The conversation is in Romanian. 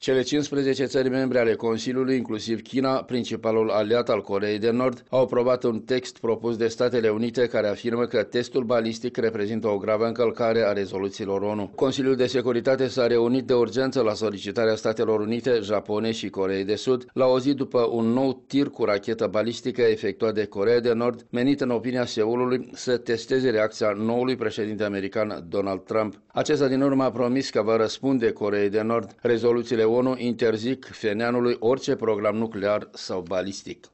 Cele 15 țări membre ale Consiliului, inclusiv China, principalul aliat al Coreei de Nord, au aprobat un text propus de Statele Unite care afirmă că testul balistic reprezintă o gravă încălcare a rezoluțiilor ONU. Consiliul de Securitate s-a reunit de urgență la solicitarea Statelor Unite, Japonei și Coreei de Sud, la o zi după un nou tir cu rachetă balistică efectuat de Coreea de Nord, menit în opinia Seulului să testeze reacția noului președinte american Donald Trump. Acesta din urmă a promis că va răspunde Coreei de Nord rezoluțiile ONU interzic Feneanului orice program nuclear sau balistic.